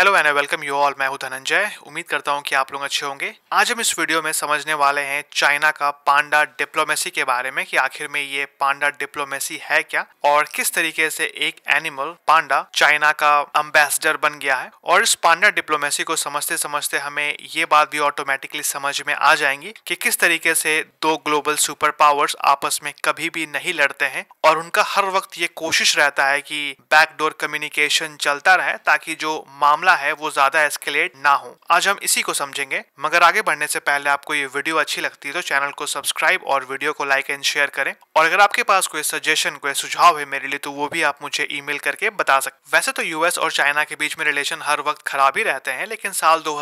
hello and welcome you all मैं हूं धनंजय उम्मीद करता हूं कि आप लोग अच्छे होंगे आज हम इस वीडियो में समझने वाले हैं चाइना का पांडा डिप्लोमेसी के बारे में कि आखिर में ये पांडा डिप्लोमेसी है क्या और किस तरीके से एक एनिमल पांडा चाइना का अम्बेसडर बन गया है और इस पांडा डिप्लोमेसी को समझते समझते हमें ये बात भी ऑटोमेटिकली समझ में आ जाएंगी कि किस तरीके से दो ग्लोबल सुपर पावर्स आपस में कभी भी नहीं लड़ते हैं और उनका हर वक्त ये कोशिश रहता है कि बैकडोर कम्युनिकेशन चलता रहे ताकि जो मामला मामला है वो ज्यादा एस्केलेट ना हो आज हम इसी को समझेंगे मगर आगे बढ़ने से पहले आपको ये वीडियो अच्छी लगती है तो चैनल को सब्सक्राइब और वीडियो को लाइक एंड शेयर करें और अगर आपके पास कोई सजेशन कोई सुझाव है मेरे लिए तो वो भी आप मुझे ई करके बता सकते वैसे तो यूएस और चाइना के बीच में रिलेशन हर वक्त खराब ही रहते हैं लेकिन साल दो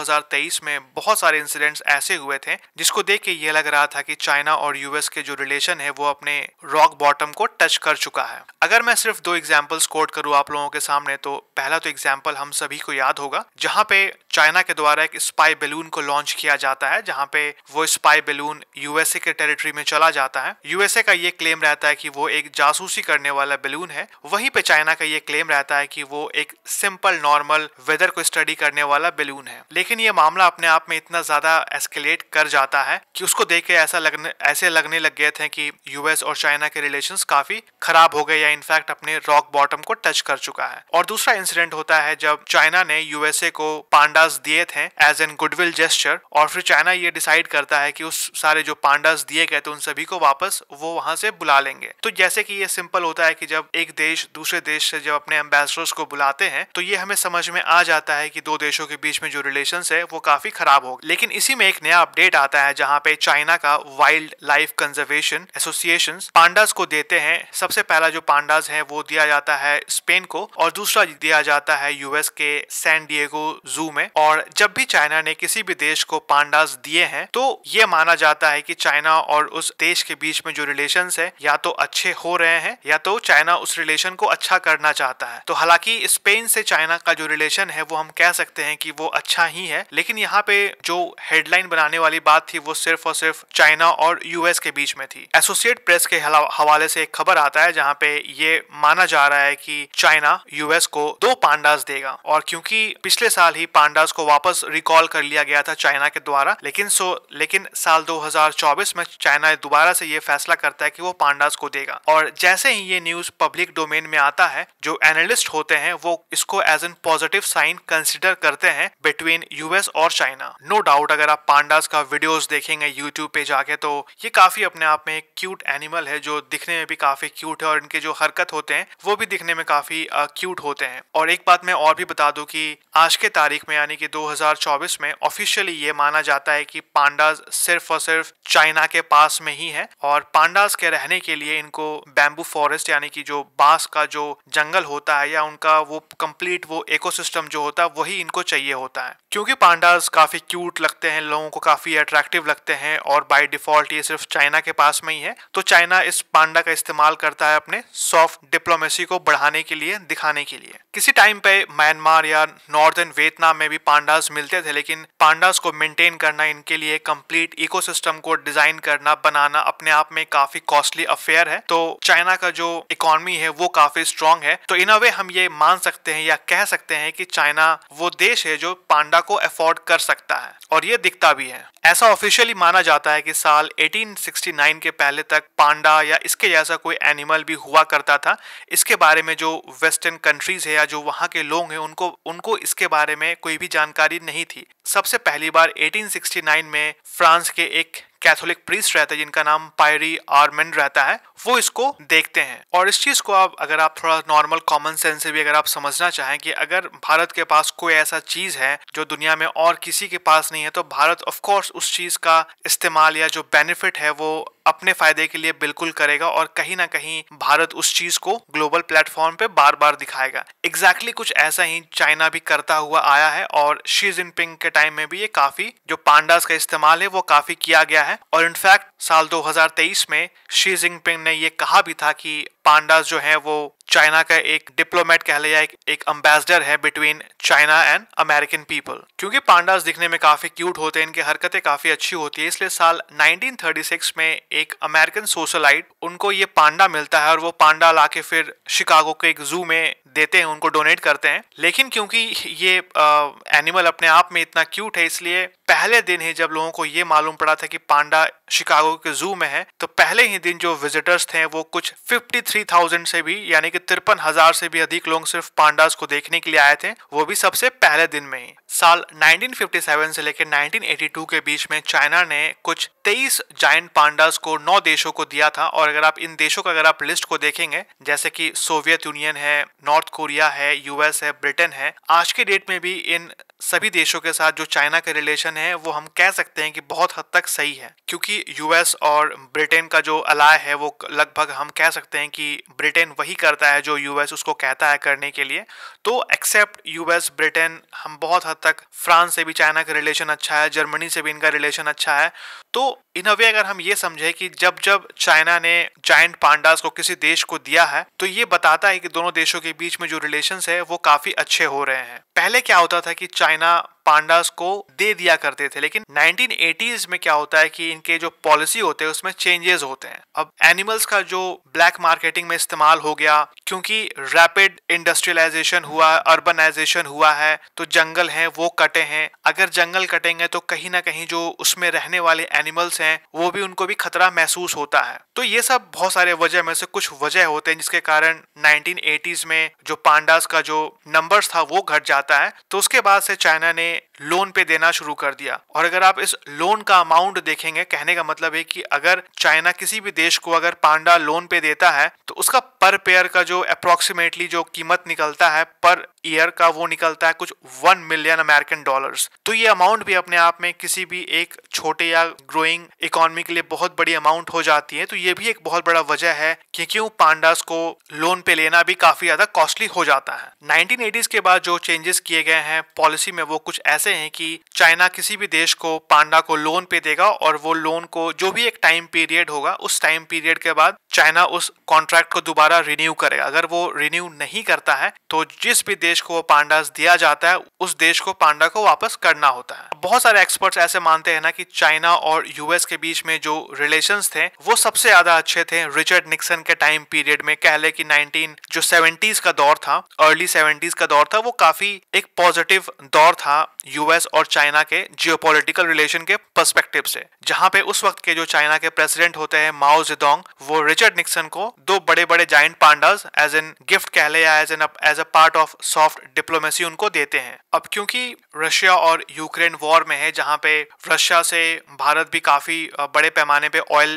में बहुत सारे इंसिडेंट्स ऐसे हुए थे जिसको देख के ये लग रहा था की चाइना और यूएस के जो रिलेशन है वो अपने रॉक बॉटम को टच कर चुका है अगर मैं सिर्फ दो एग्जाम्पल्स कोट करूँ आप लोगों के सामने तो पहला तो एग्जाम्पल हम सभी को याद याद होगा जहां पे चाइना के द्वारा एक स्पाई बेलून को लॉन्च किया जाता है जहां पे वो स्पाई बेलून यूएसए के टेरिटरी में चला जाता है यूएसए का ये क्लेम रहता है कि वो एक जासूसी करने वाला बेलून है वहीं पे चाइना का ये क्लेम रहता है कि वो एक सिंपल नॉर्मल वेदर को स्टडी करने वाला बेलून है लेकिन ये मामला अपने आप में इतना ज्यादा एस्केलेट कर जाता है कि उसको देख के ऐसा लगने ऐसे लगने लग गए थे कि यूएस और चाइना के रिलेशन काफी खराब हो गए या इनफैक्ट अपने रॉक बॉटम को टच कर चुका है और दूसरा इंसिडेंट होता है जब चाइना ने ने यूएसए को पांडास दिए थे एज एन गुडविल जेस्टर और फिर चाइना ये डिसाइड करता है कि उस सारे जो पांडास दिए गए थे उन सभी को वापस वो वहां से बुला लेंगे तो जैसे कि ये सिंपल होता है कि जब एक देश दूसरे देश से जब अपने एम्बेसडर्स को बुलाते हैं तो ये हमें समझ में आ जाता है कि दो देशों के बीच में जो रिलेशन है वो काफी खराब हो लेकिन इसी में एक नया अपडेट आता है जहाँ पे चाइना का wild life conservation association pandas को देते हैं सबसे पहला जो पांडास है वो दिया जाता है स्पेन को और दूसरा दिया जाता है यूएस के सैन डिएगो जू में और जब भी चाइना ने किसी भी देश को पांडास दिए हैं तो ये माना जाता है कि चाइना और उस देश के बीच में जो रिलेशन है या तो अच्छे हो रहे हैं या तो चाइना उस रिलेशन को अच्छा करना चाहता है तो हालांकि स्पेन से चाइना का जो रिलेशन है वो हम कह सकते हैं कि वो अच्छा ही है लेकिन यहाँ पे जो हेडलाइन बनाने वाली बात थी वो सिर्फ और सिर्फ चाइना और यूएस के बीच में थी एसोसिएट प्रेस के हवाले से एक खबर आता है जहाँ पे ये माना जा रहा है कि चाइना यूएस को दो पांडास देगा और क्योंकि क्योंकि पिछले साल ही पांडास को वापस रिकॉल कर लिया गया था चाइना के द्वारा लेकिन सो लेकिन साल 2024 में चाइना दोबारा से ये फैसला करता है कि वो पांडास को देगा और जैसे ही ये न्यूज पब्लिक डोमेन में आता है जो एनालिस्ट होते हैं वो इसको as an positive sign consider करते हैं बिटवीन यूएस और चाइना नो डाउट अगर आप पांडास का वीडियोज देखेंगे यूट्यूब पे जाके तो ये काफी अपने आप में एक क्यूट एनिमल है जो दिखने में भी काफी क्यूट है और इनके जो हरकत होते हैं वो भी दिखने में काफी क्यूट होते हैं और एक बात मैं और भी बता दूं कि आज के तारीख में यानी कि 2024 में ऑफिशियली ये माना जाता है कि पांडाज सिर्फ और सिर्फ चाइना के पास में ही है और पांडाज के रहने के लिए इनको बैम्बू फॉरेस्ट यानी कि जो बांस का जो जंगल होता है या उनका वो कंप्लीट वो इकोसिस्टम जो होता है वही इनको चाहिए होता है क्योंकि पांडाज काफी क्यूट लगते हैं लोगों को काफी अट्रैक्टिव लगते हैं और बाय डिफॉल्ट ये सिर्फ चाइना के पास में ही है तो चाइना इस पांडा का इस्तेमाल करता है अपने सॉफ्ट डिप्लोमेसी को बढ़ाने के लिए दिखाने के लिए किसी टाइम पे म्यांमार या नॉर्दर्न वियतनाम में भी पांडास मिलते थे लेकिन पांडास को मेंटेन करना इनके लिए कंप्लीट इकोसिस्टम को डिजाइन करना बनाना अपने आप में काफी कॉस्टली अफेयर है तो चाइना का जो इकोनॉमी है वो काफी स्ट्रांग है तो इन अवे हम ये मान सकते हैं या कह सकते हैं कि चाइना वो देश है जो पांडा को अफोर्ड कर सकता है और ये दिखता भी है ऐसा ऑफिशियली माना जाता है कि साल 1869 के पहले तक पांडा या इसके जैसा कोई एनिमल भी हुआ करता था इसके बारे में जो वेस्टर्न कंट्रीज है या जो वहाँ के लोग हैं उनको उनको इसके बारे में कोई भी जानकारी नहीं थी सबसे पहली बार 1869 में फ्रांस के एक कैथोलिक प्रीस्ट रहते हैं जिनका नाम पायरी आर्मेंड रहता है वो इसको देखते हैं और इस चीज को आप अगर आप थोड़ा नॉर्मल कॉमन सेंस से भी अगर आप समझना चाहें कि अगर भारत के पास कोई ऐसा चीज है जो दुनिया में और किसी के पास नहीं है तो भारत ऑफकोर्स उस चीज का इस्तेमाल या जो बेनिफिट है वो अपने फायदे के लिए बिल्कुल करेगा और कहीं ना कहीं भारत उस चीज को ग्लोबल प्लेटफॉर्म पे बार बार दिखाएगा एग्जैक्टली exactly कुछ ऐसा ही चाइना भी करता हुआ आया है और शी जिनपिंग के टाइम में भी ये काफी जो पांडास का इस्तेमाल है वो काफी किया गया है और इनफैक्ट साल 2023 में शी जिनपिंग ने ये कहा भी था कि पांडास जो है वो चाइना का एक डिप्लोमेट कह लिया एक, एक अम्बेसडर है between China and American people क्योंकि पांडास दिखने में काफी क्यूट होते हैं इनकी हरकतें काफी अच्छी होती है इसलिए साल 1936 में एक अमेरिकन सोशलाइट उनको ये पांडा मिलता है और वो पांडा लाके फिर शिकागो के एक जू में देते हैं उनको डोनेट करते हैं लेकिन क्योंकि ये आ, एनिमल अपने आप में इतना क्यूट है इसलिए पहले दिन ही जब लोगों को ये मालूम पड़ा था कि पांडा शिकागो शिकागो के जू में है तो पहले ही दिन जो विजिटर्स थे वो कुछ 53,000 से भी यानी कि तिरपन हजार से भी अधिक लोग सिर्फ पांडास को देखने के लिए आए थे वो भी सबसे पहले दिन में ही साल 1957 से लेकर 1982 के बीच में चाइना ने कुछ 23 जाइंट पांडास को नौ देशों को दिया था और अगर आप इन देशों का अगर आप लिस्ट को देखेंगे जैसे कि सोवियत यूनियन है नॉर्थ कोरिया है यूएस है ब्रिटेन है आज के डेट में भी इन सभी देशों के साथ जो चाइना का रिलेशन है वो हम कह सकते हैं कि बहुत हद तक सही है क्योंकि यूएस और ब्रिटेन का जो अलाय है वो लगभग हम कह सकते हैं कि ब्रिटेन वही करता है जो यूएस उसको कहता है करने के लिए तो एक्सेप्ट यूएस ब्रिटेन हम बहुत हद तक फ्रांस से भी चाइना का रिलेशन अच्छा है जर्मनी से भी इनका रिलेशन अच्छा है तो इन अवे अगर हम ये समझे कि जब जब चाइना ने जाइंट पांडास को किसी देश को दिया है तो ये बताता है कि दोनों देशों के बीच में जो रिलेशन है वो काफ़ी अच्छे हो रहे हैं पहले क्या होता था कि चाइना पांडास को दे दिया करते थे लेकिन 1980s में क्या होता है कि इनके जो पॉलिसी होते हैं उसमें चेंजेस होते हैं अब एनिमल्स का जो ब्लैक मार्केटिंग में इस्तेमाल हो गया क्योंकि रैपिड इंडस्ट्रियलाइजेशन हुआ अर्बनाइजेशन हुआ है तो जंगल हैं वो कटे हैं अगर जंगल कटेंगे तो कहीं ना कहीं जो उसमें रहने वाले एनिमल्स हैं वो भी उनको भी खतरा महसूस होता है तो ये सब बहुत सारे वजह में से कुछ वजह होते हैं जिसके कारण 1980s में जो पांडास का जो नंबर्स था वो घट जाता है तो उसके बाद से चाइना ने लोन पे देना शुरू कर दिया और अगर आप इस लोन का अमाउंट देखेंगे कहने का मतलब है कि अगर चाइना किसी भी देश को अगर पांडा लोन पे देता है तो उसका पर पेयर का जो अप्रोक्सीमेटली जो कीमत निकलता है पर ईयर का वो निकलता है कुछ वन मिलियन अमेरिकन डॉलर्स तो ये अमाउंट भी अपने आप में किसी भी एक छोटे या ग्रोइंग इकोनॉमी के लिए बहुत बड़ी अमाउंट हो जाती है तो ये भी एक बहुत बड़ा वजह है कि क्यों पांडास को लोन पे लेना भी काफी ज्यादा कॉस्टली हो जाता है नाइनटीन के बाद जो चेंजेस किए गए हैं पॉलिसी में वो कुछ ऐसे हैं कि चाइना किसी भी देश को पांडा को लोन पे देगा और वो लोन को जो भी एक टाइम पीरियड होगा उस टाइम पीरियड के बाद चाइना उस कॉन्ट्रैक्ट को दोबारा रिन्यू करेगा अगर वो रिन्यू नहीं करता है तो जिस भी देश देश को पांडास दिया जाता है उस देश को पांडा को वापस करना होता है बहुत सारे एक्सपर्ट्स ऐसे मानते हैं ना कि चाइना और यूएस के बीच में जो रिलेशन थे वो सबसे ज्यादा अच्छे थे रिचर्ड निक्सन के टाइम पीरियड में कह ले की नाइनटीन जो सेवेंटीज का दौर था अर्ली सेवेंटीज का दौर था वो काफी एक पॉजिटिव दौर था यूएस और चाइना के जियोपॉलिटिकल रिलेशन के पर्सपेक्टिव से जहां पे उस वक्त के जो चाइना के प्रेसिडेंट होते हैं माओ जिदोंग वो रिचर्ड निक्सन को दो बड़े बड़े giant pandas as an gift कह ले या as an as a part of so soft diplomacy उनको देते हैं अब क्योंकि रशिया और यूक्रेन वॉर में है जहाँ पे रशिया से भारत भी काफ़ी बड़े पैमाने पे ऑयल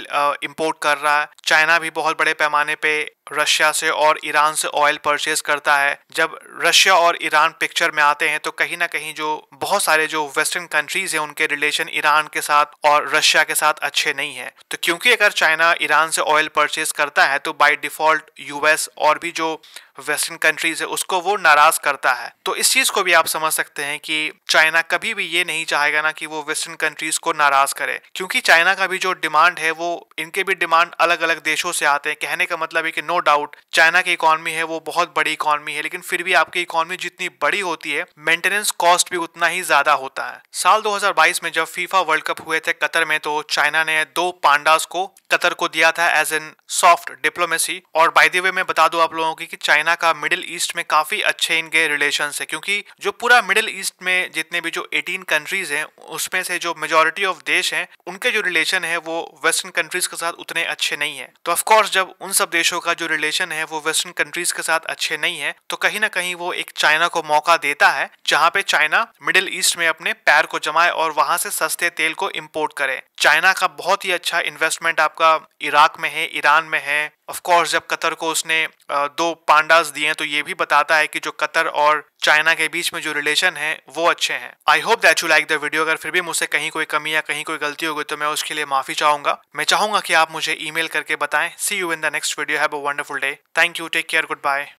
इंपोर्ट कर रहा है चाइना भी बहुत बड़े पैमाने पे रशिया से और ईरान से ऑयल परचेज करता है जब रशिया और ईरान पिक्चर में आते हैं तो कहीं ना कहीं जो बहुत सारे जो वेस्टर्न कंट्रीज हैं उनके रिलेशन ईरान के साथ और रशिया के साथ अच्छे नहीं है तो क्योंकि अगर चाइना ईरान से ऑयल परचेज करता है तो बाई डिफॉल्ट यूएस और भी जो वेस्टर्न कंट्रीज है उसको वो नाराज करता है तो इस चीज को भी आप समझ सकते हैं कि चाइना कभी भी ये नहीं चाहेगा ना कि वो वेस्टर्न कंट्रीज को नाराज करे क्योंकि चाइना का भी जो डिमांड है वो इनके भी डिमांड अलग अलग देशों से आते हैं कहने का मतलब है कि नो डाउट चाइना की इकोनॉमी है वो बहुत बड़ी इकॉनमी है लेकिन फिर भी आपकी इकॉनमी जितनी बड़ी होती है मेंटेनेंस कॉस्ट भी उतना ही ज्यादा होता है साल 2022 में जब फीफा वर्ल्ड कप हुए थे कतर में तो चाइना ने दो पांडास को कतर को दिया था एज एन सॉफ्ट डिप्लोमेसी और बाई द वे मैं बता दूं आप लोगों की कि चाइना का मिडिल ईस्ट में काफी अच्छे इनके रिलेशन है क्योंकि जो पूरा मिडिल ईस्ट में जितने भी जो 18 कंट्रीज हैं उसमें से जो मेजोरिटी ऑफ देश हैं उनके जो रिलेशन है वो वेस्टर्न कंट्रीज के साथ उतने अच्छे नहीं है तो ऑफकोर्स जब उन सब देशों का जो रिलेशन है वो वेस्टर्न कंट्रीज के साथ अच्छे नहीं है तो कहीं ना कहीं वो एक चाइना को मौका देता है जहाँ पे चाइना मिडिल ईस्ट में अपने पैर को जमाए और वहां से सस्ते तेल को इम्पोर्ट करे चाइना का बहुत ही अच्छा इन्वेस्टमेंट आपका इराक में है ईरान में है ऑफ कोर्स जब कतर को उसने दो पांडास दिए तो ये भी बताता है कि जो कतर और चाइना के बीच में जो रिलेशन है वो अच्छे हैं I hope that you like the video अगर फिर भी मुझसे कहीं कोई कमी या कहीं कोई गलती हो गई तो मैं उसके लिए माफी चाहूंगा मैं चाहूंगा कि आप मुझे ईमेल करके बताएं see you in the next video have a wonderful day thank you take care good bye